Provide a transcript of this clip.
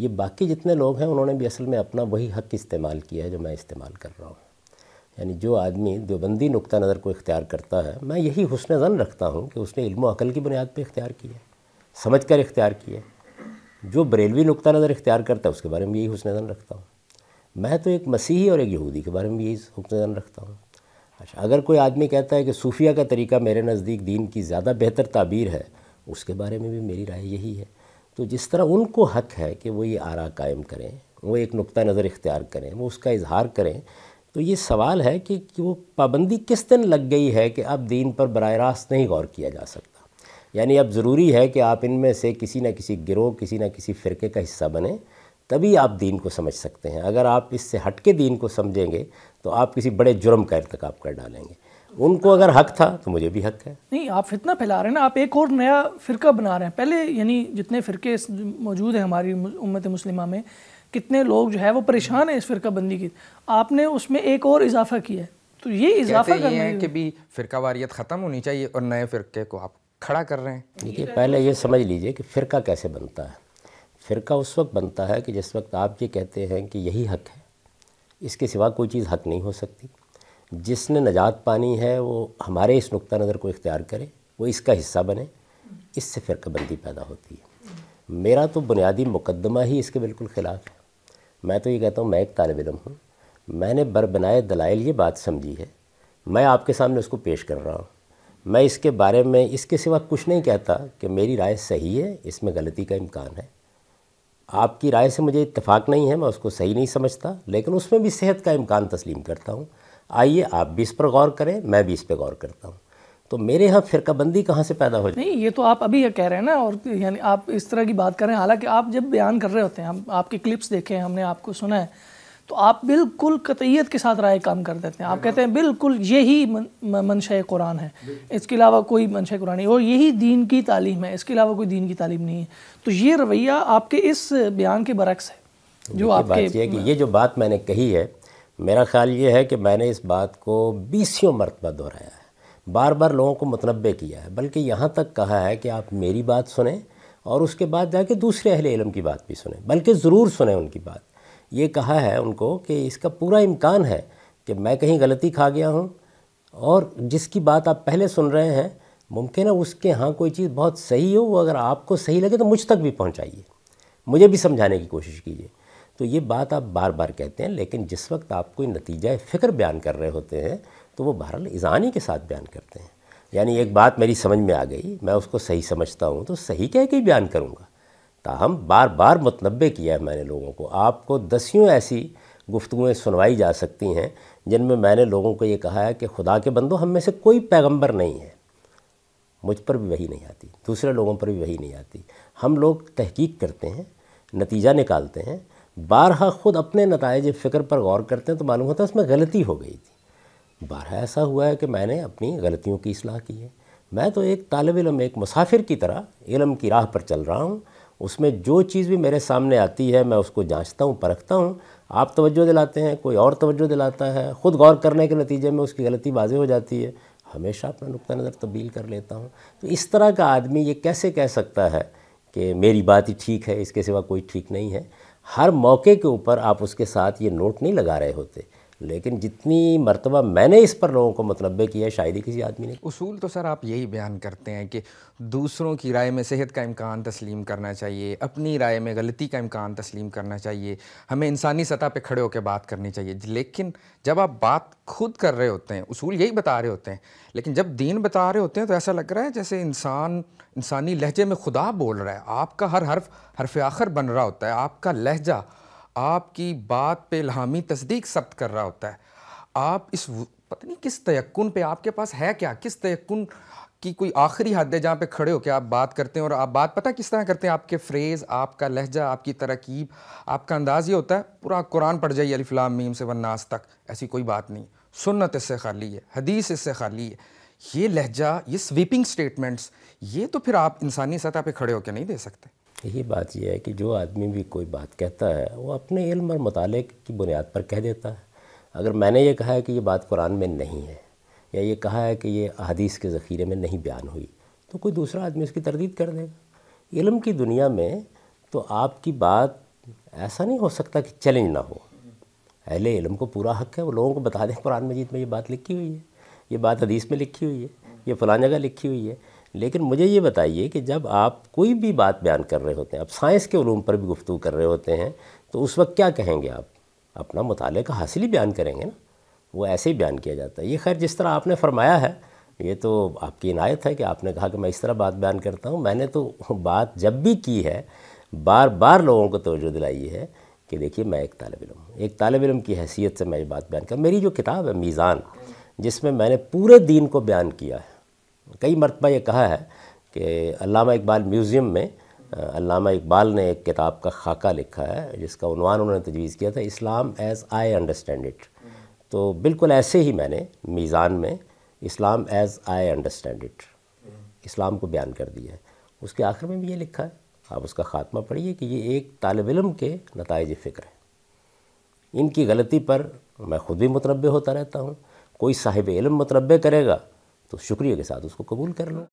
ये बाकी जितने लोग हैं उन्होंने भी असल में अपना वही हक इस्तेमाल किया है जो मैं इस्तेमाल कर रहा हूँ यानी जो आदमी देवबंदी नुक़ा नज़र को इख्तियार करता है मैं यही हसन जन रखता हूँ कि उसने इल्म अकल की बुनियाद पर इख्तियार किया समझ कर इख्तियार किया जो बरेलवी नुक़ा नज़र इख्तियार करता है उसके बारे में यही हसन जन रखता हूँ मैं तो एक मसीही और एक यहूदी के बारे में यही हुसन जन रखता हूँ अच्छा अगर कोई आदमी कहता है कि सूफिया का तरीका मेरे नज़दीक दीन की ज़्यादा बेहतर ताबीर है उसके बारे में भी मेरी राय यही है तो जिस तरह उनको हक है कि वो ये आरा कायम करें वो एक नुक़ नज़र इख्तियार करें वो उसका इजहार करें तो ये सवाल है कि, कि वो पाबंदी किस दिन लग गई है कि अब दीन पर बर रास्त नहीं गौर किया जा सकता यानी अब ज़रूरी है कि आप इनमें से किसी न किसी गिरोह किसी न किसी फ़िरके का हिस्सा बने तभी आप दीन को समझ सकते हैं अगर आप इससे हट के दीन को समझेंगे तो आप किसी बड़े जुर्म का इरतकब कर डालेंगे उनको अगर हक था तो मुझे भी हक है नहीं आप इतना फैला रहे हैं ना आप एक और नया फ़िरका बना रहे हैं पहले यानी जितने फ़िरके मौजूद हैं हमारी उम्मत मुस्लिमा में कितने लोग जो है वो परेशान हैं इस फ़िरका बंदी की आपने उसमें एक और इजाफा किया है तो ये इजाफा करना है कि भी फ़िरका वारियत ख़त्म होनी चाहिए और नए फ़िरके को आप खड़ा कर रहे हैं देखिए पहले ये समझ लीजिए कि फ़िरका कैसे बनता है फ़िरका उस वक्त बनता है कि जिस वक्त आप ये कहते हैं कि यही हक है इसके सिवा कोई चीज़ हक नहीं हो सकती जिसने नजात पानी है वो हमारे इस नुक़ा नज़र को इख्तियार करे वो इसका हिस्सा बने इससे फ़िरकबंदी पैदा होती है मेरा तो बुनियादी मुकदमा ही इसके बिल्कुल ख़िलाफ़ है मैं तो ये कहता हूँ मैं एक तालब इलम हूँ मैंने बरबनाए दलाइल ये बात समझी है मैं आपके सामने उसको पेश कर रहा हूँ मैं इसके बारे में इसके सिवा कुछ नहीं कहता कि मेरी राय सही है इसमें गलती का इम्कान है आपकी राय से मुझे इतफाक़ नहीं है मैं उसको सही नहीं समझता लेकिन उसमें भी सेहत का इम्कान तस्लीम करता हूँ आइए आप भी इस पर गौर करें मैं भी इस पर गौर करता हूँ तो मेरे यहाँ फिरकाबंदी कहाँ से पैदा हो जाए नहीं ये तो आप अभी ये कह रहे हैं ना और यानी आप इस तरह की बात कर रहे हैं हालांकि आप जब बयान कर रहे होते हैं हम आपके क्लिप्स देखे हैं हमने आपको सुना है तो आप बिल्कुल कतईत के साथ राय काम कर देते हैं आप कहते हैं बिल्कुल यही मनशा कुरान है इसके अलावा कोई मनशा कुरान नहीं और यही दीन की तालीम है इसके अलावा कोई दीन की तालीम नहीं है तो ये रवैया आपके इस बयान के बरक्स है जो आपके बात ये कि ये जो बात मैंने कही है मेरा ख़्याल ये है कि मैंने इस बात को बीसियों मरतबा दोहराया है बार बार लोगों को मुतनबे किया है बल्कि यहाँ तक कहा है कि आप मेरी बात सुने और उसके बाद जाके दूसरे अहले इलम की बात भी सुने बल्कि ज़रूर सुने उनकी बात ये कहा है उनको कि इसका पूरा इम्कान है कि मैं कहीं गलती खा गया हूँ और जिसकी बात आप पहले सुन रहे हैं मुमकिन है उसके यहाँ कोई चीज़ बहुत सही हो वो अगर आपको सही लगे तो मुझ तक भी पहुँचाइए मुझे भी समझाने की कोशिश कीजिए तो ये बात आप बार बार कहते हैं लेकिन जिस वक्त आप कोई नतीजा फ़िक्र बयान कर रहे होते हैं तो वो बहरहाल इजानी के साथ बयान करते हैं यानी एक बात मेरी समझ में आ गई मैं उसको सही समझता हूँ तो सही कह के ही बयान करूँगा ताहम बार बार मतनबे किया है मैंने लोगों को आपको दसियों ऐसी गुफ्तुएँ सुनवाई जा सकती हैं जिनमें मैंने लोगों को ये कहा है कि खुदा के बंदो हम में से कोई पैगंबर नहीं है मुझ पर भी वही नहीं आती दूसरे लोगों पर भी वही नहीं आती हम लोग तहकीक करते हैं नतीजा निकालते हैं बारहा ख़ुद अपने नतज फ़िक्र पर गौर करते हैं तो मालूम होता है उसमें गलती हो गई थी बारहा ऐसा हुआ है कि मैंने अपनी गलतियों की असलाह की है मैं तो एक तालब इलम एक मुसाफिर की तरह इलम की राह पर चल रहा हूँ उसमें जो चीज़ भी मेरे सामने आती है मैं उसको जाँचता हूँ परखता हूँ आप तवज्जो दिलाते हैं कोई और तवज्जो दिलाता है ख़ुद गौर करने के नतीजे में उसकी गलती वाजे हो जाती है हमेशा अपना नुक़ नज़र तब्दील कर लेता हूँ तो इस तरह का आदमी ये कैसे कह सकता है कि मेरी बात ही ठीक है इसके सिवा कोई ठीक नहीं है हर मौके के ऊपर आप उसके साथ ये नोट नहीं लगा रहे होते लेकिन जितनी मरतबा मैंने इस पर लोगों को मतलब किया है शायद ही किसी आदमी ने उसूल तो सर आप यही बयान करते हैं कि दूसरों की राय में सेहत का इम्कान तस्लीम करना चाहिए अपनी राय में गलती का इम्कान तस्लीम करना चाहिए हमें इंसानी सतह पर खड़े होकर बात करनी चाहिए लेकिन जब आप बात खुद कर रहे होते हैं उसूल यही बता रहे होते हैं लेकिन जब दीन बता रहे होते हैं तो ऐसा लग रहा है जैसे इंसान इंसानी लहजे में खुदा बोल रहा है आपका हर हर्फ हरफ आखिर बन रहा होता है आपका लहजा आपकी बात पे लामी तस्दीक सब्त कर रहा होता है आप इस पता नहीं किस तयक्न पे आपके पास है क्या किस तयक्न की कोई आखिरी हद है जहाँ पे खड़े हो के आप बात करते हैं और आप बात पता किस तरह करते हैं आपके फ्रेज़ आपका लहजा आपकी तरकीब आपका अंदाज ये होता है पूरा कुरान पढ़ जाइए अलीफ़लाम मीम से वन्नास तक ऐसी कोई बात नहीं सुन्नत इससे खाली है हदीस इससे खाली है ये लहजा ये स्वीपिंग स्टेटमेंट्स ये तो फिर आप इंसानी सतह पे खड़े होकर नहीं दे सकते यही बात यह है कि जो आदमी भी कोई बात कहता है वो अपने इल्म और मताले की बुनियाद पर कह देता है अगर मैंने ये कहा है कि ये बात कुरान में नहीं है या ये कहा है कि ये अदीस के ज़ख़ीरे में नहीं बयान हुई तो कोई दूसरा आदमी उसकी तरदीद कर देगा इल्म की दुनिया में तो आपकी बात ऐसा नहीं हो सकता कि चैलेंज ना हो अहले इल्म को पूरा हक है वो लोगों को बता दें कुरान मजीद में ये बात लिखी हुई है ये बात हदीस में लिखी हुई है ये फ़लाँ जगह लिखी हुई है लेकिन मुझे ये बताइए कि जब आप कोई भी बात बयान कर रहे होते हैं आप साइंस के ूम पर भी गुफ्तु कर रहे होते हैं तो उस वक्त क्या कहेंगे आप अपना मुताल का हासिल ही बयान करेंगे ना वो ऐसे ही बयान किया जाता है ये खैर जिस तरह आपने फरमाया है ये तो आपकी इनायत है कि आपने कहा कि मैं इस तरह बात बयान करता हूँ मैंने तो बात जब भी की है बार बार लोगों को तोजो दिलाई है कि देखिए मैं एक तालब इलम हूँ एक तालब इलम की हैसियत से मैं ये बात बयान कर मेरी जो किताब है मीज़ान जिसमें मैंने पूरे दिन को बयान किया है कई मरतबा ये कहा है कि अलामा इकबाल म्यूज़ियम में अलामा इकबाल ने एक किताब का खाका लिखा है जिसका उनवान उन्होंने तजवीज़ किया था Islam as I understand it तो बिल्कुल ऐसे ही मैंने मीज़ान में Islam as I understand it Islam को बयान कर दिया है उसके आखिर में भी ये लिखा है आप उसका ख़ात्मा पढ़िए कि ये एक तालब इलम के नतज फ़िक्र हैं इनकी गलती पर मैं ख़ुद भी मुतनबे होता रहता हूँ कोई साहिब इलम मुतनबे करेगा तो शुक्रिया के साथ उसको कबूल कर लो